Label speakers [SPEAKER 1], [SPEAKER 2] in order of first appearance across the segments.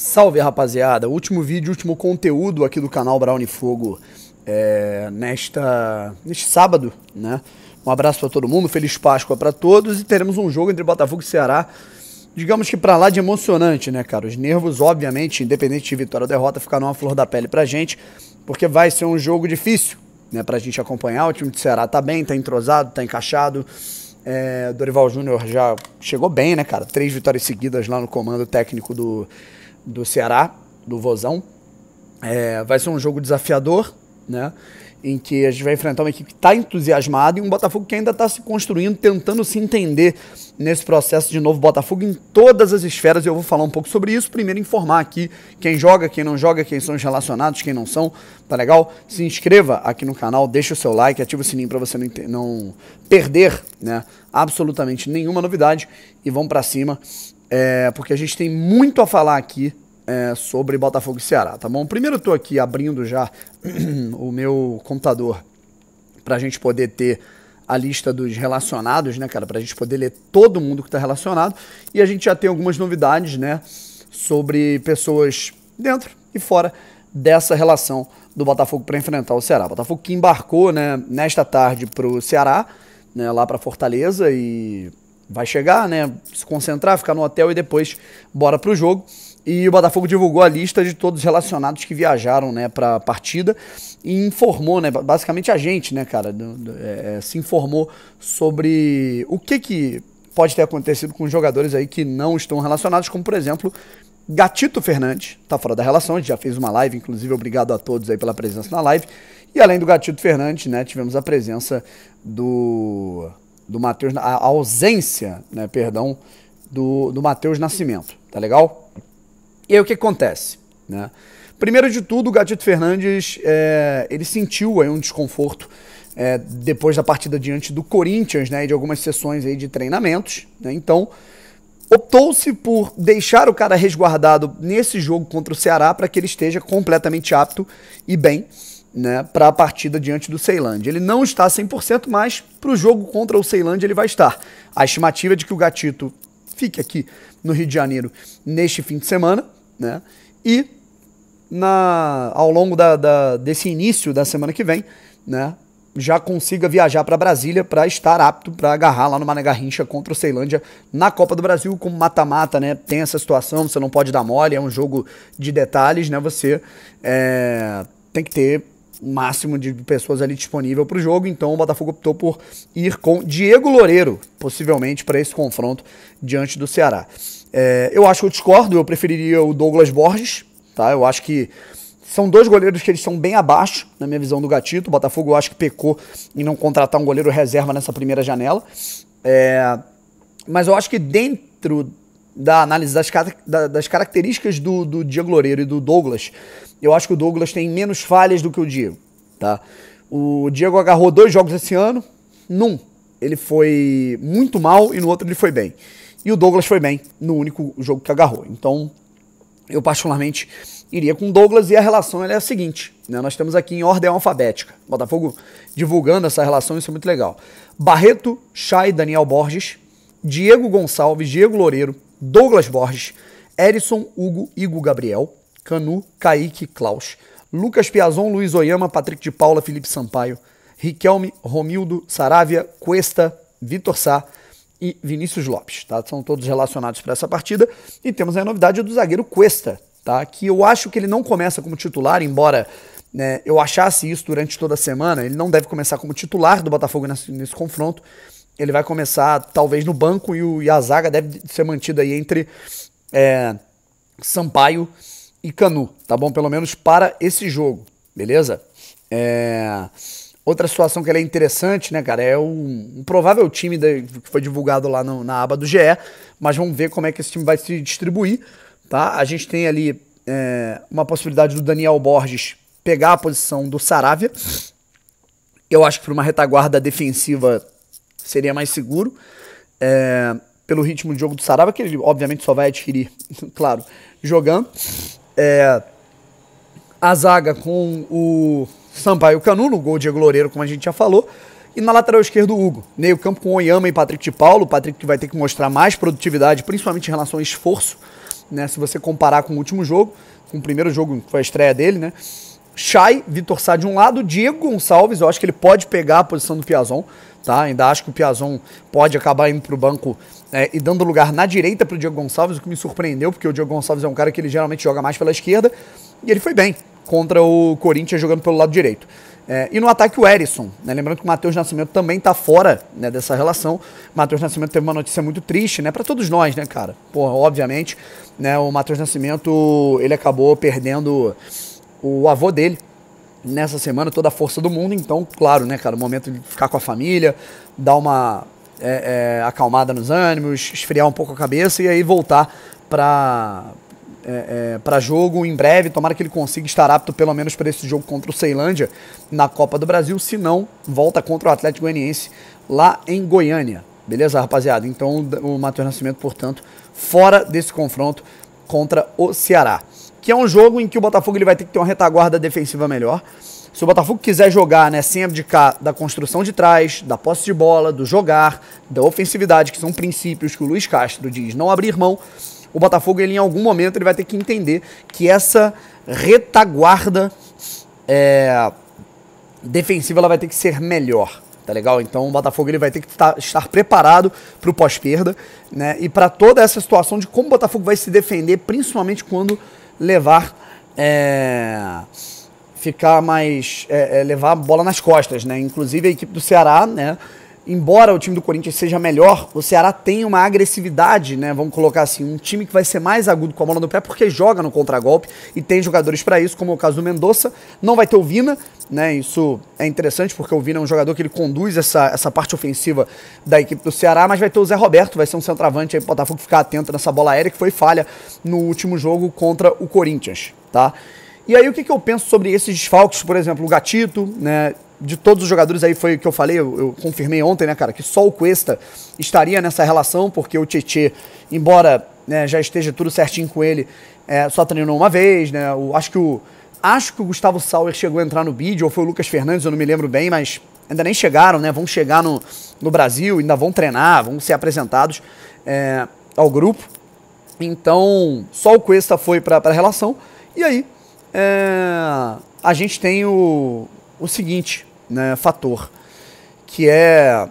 [SPEAKER 1] Salve rapaziada, último vídeo, último conteúdo aqui do canal Brown Fogo é, nesta, neste sábado, né? Um abraço para todo mundo, feliz Páscoa para todos e teremos um jogo entre Botafogo e Ceará, digamos que para lá de emocionante, né, cara? Os nervos, obviamente, independente de vitória ou derrota, ficarão uma flor da pele pra gente, porque vai ser um jogo difícil, né, pra gente acompanhar. O time do Ceará tá bem, tá entrosado, tá encaixado. É, Dorival Júnior já chegou bem, né, cara? Três vitórias seguidas lá no comando técnico do do Ceará, do Vozão. É, vai ser um jogo desafiador, né? Em que a gente vai enfrentar uma equipe que está entusiasmada e um Botafogo que ainda está se construindo, tentando se entender nesse processo de novo Botafogo em todas as esferas. Eu vou falar um pouco sobre isso. Primeiro, informar aqui quem joga, quem não joga, quem são os relacionados, quem não são. Tá legal? Se inscreva aqui no canal, deixa o seu like, ativa o sininho para você não, não perder né, absolutamente nenhuma novidade. E vamos para cima é, porque a gente tem muito a falar aqui é, sobre Botafogo e Ceará, tá bom? Primeiro eu tô aqui abrindo já o meu computador pra gente poder ter a lista dos relacionados, né, cara? Pra gente poder ler todo mundo que tá relacionado. E a gente já tem algumas novidades, né? Sobre pessoas dentro e fora dessa relação do Botafogo para enfrentar o Ceará. O Botafogo que embarcou, né, nesta tarde pro Ceará, né, lá para Fortaleza e vai chegar, né? Se concentrar, ficar no hotel e depois bora pro jogo. E o Botafogo divulgou a lista de todos os relacionados que viajaram, né, para a partida e informou, né, basicamente a gente, né, cara, do, do, é, é, se informou sobre o que que pode ter acontecido com jogadores aí que não estão relacionados, como por exemplo Gatito Fernandes, tá fora da relação, a gente já fez uma live, inclusive obrigado a todos aí pela presença na live. E além do Gatito Fernandes, né, tivemos a presença do do Matheus, a ausência, né, perdão, do, do Matheus Nascimento, tá legal? E aí o que acontece, né? Primeiro de tudo, o Gatito Fernandes, é, ele sentiu aí um desconforto é, depois da partida diante do Corinthians, né, e de algumas sessões aí de treinamentos, né? Então, optou-se por deixar o cara resguardado nesse jogo contra o Ceará para que ele esteja completamente apto e bem né, para a partida diante do Ceilândia. Ele não está 100%, mas para o jogo contra o Ceilândia ele vai estar. A estimativa é de que o Gatito fique aqui no Rio de Janeiro neste fim de semana né, e na, ao longo da, da, desse início da semana que vem, né, já consiga viajar para Brasília para estar apto para agarrar lá no Mané Garrincha contra o Ceilândia na Copa do Brasil, como mata-mata, né? Tem essa situação, você não pode dar mole, é um jogo de detalhes, né? Você é, tem que ter o máximo de pessoas ali disponível para o jogo, então o Botafogo optou por ir com Diego Loureiro, possivelmente, para esse confronto diante do Ceará. É, eu acho que eu discordo, eu preferiria o Douglas Borges, tá? Eu acho que são dois goleiros que eles são bem abaixo, na minha visão, do Gatito. O Botafogo eu acho que pecou em não contratar um goleiro reserva nessa primeira janela. É... Mas eu acho que dentro da análise das, das características do, do Diego Loureiro e do Douglas, eu acho que o Douglas tem menos falhas do que o Diego, tá? O Diego agarrou dois jogos esse ano. Num, ele foi muito mal e no outro ele foi bem. E o Douglas foi bem no único jogo que agarrou. Então, eu, particularmente, iria com Douglas e a relação é a seguinte: né? nós temos aqui em ordem alfabética. Botafogo divulgando essa relação, isso é muito legal. Barreto, Chay, Daniel Borges, Diego Gonçalves, Diego Loureiro, Douglas Borges, Erison, Hugo, Igor Gabriel, Canu, Kaique, Klaus, Lucas Piazon, Luiz Oyama, Patrick de Paula, Felipe Sampaio, Riquelme, Romildo, Saravia, Cuesta, Vitor Sá, e Vinícius Lopes, tá? São todos relacionados para essa partida. E temos a novidade do zagueiro Cuesta, tá? Que eu acho que ele não começa como titular, embora né, eu achasse isso durante toda a semana. Ele não deve começar como titular do Botafogo nesse, nesse confronto. Ele vai começar talvez no banco e, o, e a zaga deve ser mantida aí entre é, Sampaio e Canu, tá bom? Pelo menos para esse jogo, beleza? É. Outra situação que é interessante, né, cara, é um, um provável time da, que foi divulgado lá no, na aba do GE, mas vamos ver como é que esse time vai se distribuir, tá? A gente tem ali é, uma possibilidade do Daniel Borges pegar a posição do Saravia. Eu acho que para uma retaguarda defensiva seria mais seguro, é, pelo ritmo de jogo do Saravia, que ele obviamente só vai adquirir, claro, jogando. É, a zaga com o Sampaio Canu, no gol Diego Loureiro, como a gente já falou. E na lateral esquerda, o Hugo. Meio campo com Oyama e Patrick de Paulo. O Patrick que vai ter que mostrar mais produtividade, principalmente em relação ao esforço. Né? Se você comparar com o último jogo, com o primeiro jogo, que foi a estreia dele, né? Chay, Vitor Sá de um lado, Diego Gonçalves, eu acho que ele pode pegar a posição do Piazon, tá? Ainda acho que o Piazon pode acabar indo pro banco é, e dando lugar na direita pro Diego Gonçalves, o que me surpreendeu, porque o Diego Gonçalves é um cara que ele geralmente joga mais pela esquerda, e ele foi bem, contra o Corinthians jogando pelo lado direito. É, e no ataque o Erisson, né? lembrando que o Matheus Nascimento também está fora né, dessa relação. Matheus Nascimento teve uma notícia muito triste, né, para todos nós, né, cara. Porra, obviamente, né, o Matheus Nascimento ele acabou perdendo o avô dele nessa semana, toda a força do mundo. Então, claro, né, cara, o momento de ficar com a família, dar uma é, é, acalmada nos ânimos, esfriar um pouco a cabeça e aí voltar para é, é, para jogo em breve. Tomara que ele consiga estar apto pelo menos para esse jogo contra o Ceilândia na Copa do Brasil. Se não, volta contra o Atlético Goianiense lá em Goiânia. Beleza, rapaziada? Então o Matheus Nascimento, portanto, fora desse confronto contra o Ceará. Que é um jogo em que o Botafogo ele vai ter que ter uma retaguarda defensiva melhor. Se o Botafogo quiser jogar, né, sem abdicar da construção de trás, da posse de bola, do jogar, da ofensividade, que são princípios que o Luiz Castro diz não abrir mão, o Botafogo, ele em algum momento, ele vai ter que entender que essa retaguarda é, defensiva ela vai ter que ser melhor tá legal? Então o Botafogo ele vai ter que tá, estar preparado para o pós-perda, né? E para toda essa situação de como o Botafogo vai se defender, principalmente quando levar é... ficar mais é, é, levar a bola nas costas, né? Inclusive a equipe do Ceará, né? embora o time do Corinthians seja melhor, o Ceará tem uma agressividade, né? Vamos colocar assim, um time que vai ser mais agudo com a bola no pé porque joga no contragolpe e tem jogadores para isso, como é o caso do Mendonça. Não vai ter o Vina, né? Isso é interessante porque o Vina é um jogador que ele conduz essa, essa parte ofensiva da equipe do Ceará, mas vai ter o Zé Roberto, vai ser um centroavante aí, pro Botafogo ficar atento nessa bola aérea que foi falha no último jogo contra o Corinthians, tá? E aí o que, que eu penso sobre esses desfalques, por exemplo, o Gatito, né? de todos os jogadores aí foi o que eu falei, eu, eu, confirmei ontem, né, cara, que só o Cuesta estaria nessa relação, porque o Tietchan, embora né, já esteja tudo certinho com ele, é, só treinou uma vez, né? O, acho que o. Acho que o Gustavo Sauer chegou a entrar no bid, ou foi o Lucas Fernandes, eu não me lembro bem, mas ainda nem chegaram, né? Vão chegar no, no Brasil, ainda vão treinar, vão ser apresentados é, ao grupo. Então, só o Cuesta foi para a relação. E aí, é, a gente tem o, o seguinte: né, fator, que é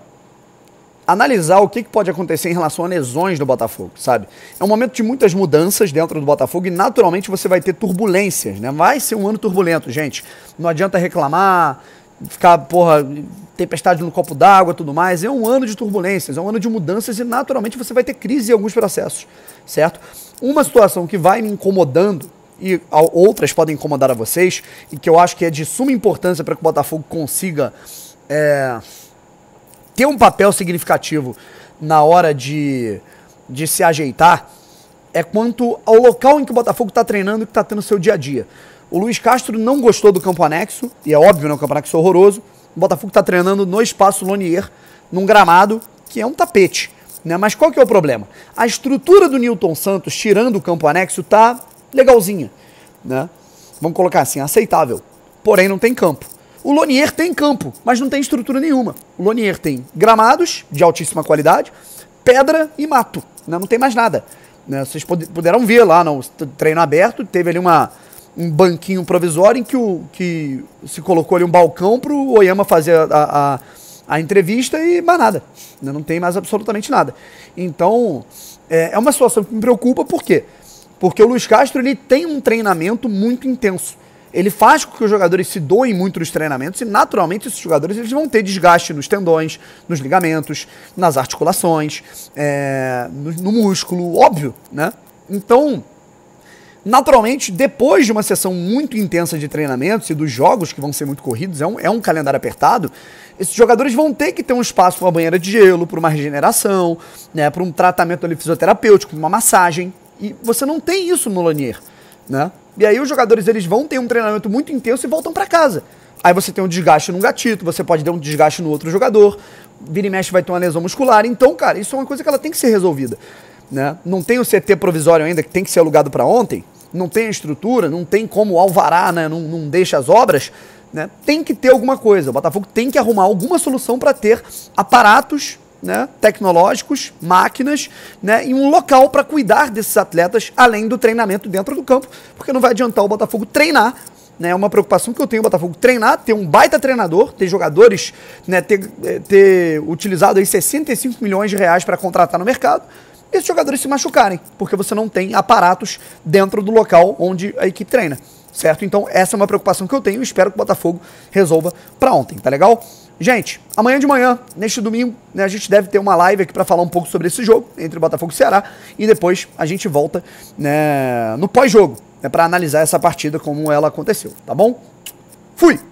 [SPEAKER 1] analisar o que, que pode acontecer em relação a lesões do Botafogo, sabe? É um momento de muitas mudanças dentro do Botafogo e naturalmente você vai ter turbulências, né? Vai ser um ano turbulento, gente. Não adianta reclamar, ficar, porra, tempestade no copo d'água tudo mais. É um ano de turbulências, é um ano de mudanças e naturalmente você vai ter crise em alguns processos, certo? Uma situação que vai me incomodando e outras podem incomodar a vocês, e que eu acho que é de suma importância para que o Botafogo consiga é, ter um papel significativo na hora de, de se ajeitar, é quanto ao local em que o Botafogo está treinando e que está tendo seu dia a dia. O Luiz Castro não gostou do campo anexo, e é óbvio, né? O campo anexo é horroroso. O Botafogo está treinando no espaço Lonier, num gramado que é um tapete. Né? Mas qual que é o problema? A estrutura do Newton Santos, tirando o campo anexo, está legalzinha, né? Vamos colocar assim, aceitável. Porém, não tem campo. O Lonier tem campo, mas não tem estrutura nenhuma. O Lonier tem gramados de altíssima qualidade, pedra e mato. Né? Não tem mais nada. Né? Vocês puderam ver lá no treino aberto, teve ali uma, um banquinho provisório em que, o, que se colocou ali um balcão para o Oyama fazer a, a, a, entrevista e mais nada. Né? Não tem mais absolutamente nada. Então, é, é uma situação que me preocupa, por quê? Porque porque o Luiz Castro ele tem um treinamento muito intenso. Ele faz com que os jogadores se doem muito nos treinamentos e, naturalmente, esses jogadores eles vão ter desgaste nos tendões, nos ligamentos, nas articulações, é, no, no músculo, óbvio, né? Então, naturalmente, depois de uma sessão muito intensa de treinamentos e dos jogos que vão ser muito corridos, é um, é um calendário apertado, esses jogadores vão ter que ter um espaço para uma banheira de gelo, para uma regeneração, né, para um tratamento ali fisioterapêutico, uma massagem, e você não tem isso no Lanier, né? E aí os jogadores eles vão ter um treinamento muito intenso e voltam para casa. Aí você tem um desgaste num gatito, você pode dar um desgaste no outro jogador, vira e mexe vai ter uma lesão muscular. Então, cara, isso é uma coisa que ela tem que ser resolvida, né? Não tem o CT provisório ainda que tem que ser alugado para ontem, não tem a estrutura, não tem como alvará, né? Não, não deixa as obras, né? Tem que ter alguma coisa. O Botafogo tem que arrumar alguma solução para ter aparatos né, tecnológicos, máquinas, né, e um local para cuidar desses atletas, além do treinamento dentro do campo, porque não vai adiantar o Botafogo treinar. Né, é uma preocupação que eu tenho o Botafogo treinar, ter um baita treinador, ter jogadores, né, ter, eh, ter utilizado aí 65 milhões de reais para contratar no mercado, e esses jogadores se machucarem, porque você não tem aparatos dentro do local onde a equipe treina certo? Então, essa é uma preocupação que eu tenho e espero que o Botafogo resolva para ontem, tá legal? Gente, amanhã de manhã, neste domingo, né, a gente deve ter uma live aqui para falar um pouco sobre esse jogo entre Botafogo e Ceará e depois a gente volta né, no pós-jogo né, para analisar essa partida como ela aconteceu, tá bom? Fui!